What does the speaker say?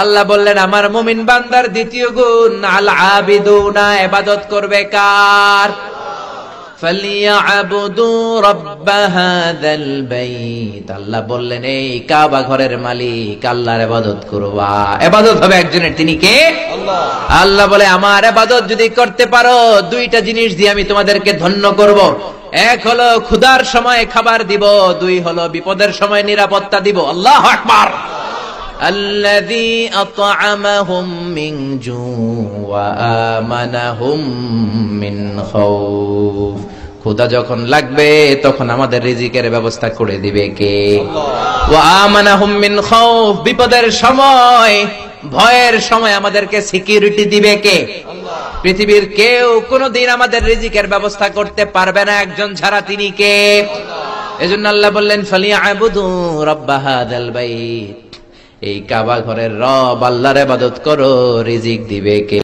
আল্লাহ বললেন আমার মুমিন বান্দার দ্বিতীয় গুণ আল না এবাদত করবে কার বললেন এই কাবা ঘরের মালিক আল্লাহর এবাদত করবা এবাদত হবে একজনের তিনি কে আল্লাহ বলে আমার এবাদত যদি করতে পারো দুইটা জিনিস দিয়ে আমি তোমাদেরকে ধন্য করব। এক হলো ক্ষুধার সময় খাবার দিব দুই হলো বিপদের সময় নিরাপত্তা দিব আল্লাহ আকবার الذي أطعمهم من جوع وآمنهم من خوف খুদা যখন লাগবে তখন আমাদের রিজিকের ব্যবস্থা করে দিবে কে বিপদের সময় ভয়ের সময় আমাদেরকে সিকিউরিটি দিবে কে পৃথিবীর কেউ কোনদিন আমাদের রিজিকের ব্যবস্থা করতে পারবে না একজন ছাড়া তিনি কে এজন্য আল্লাহ বললেন ফালিয়া আবুদু রব্বাহাদ এই কাবা ঘরের রব আল্লাহর ইবাদত করো রিজিক দিবে কে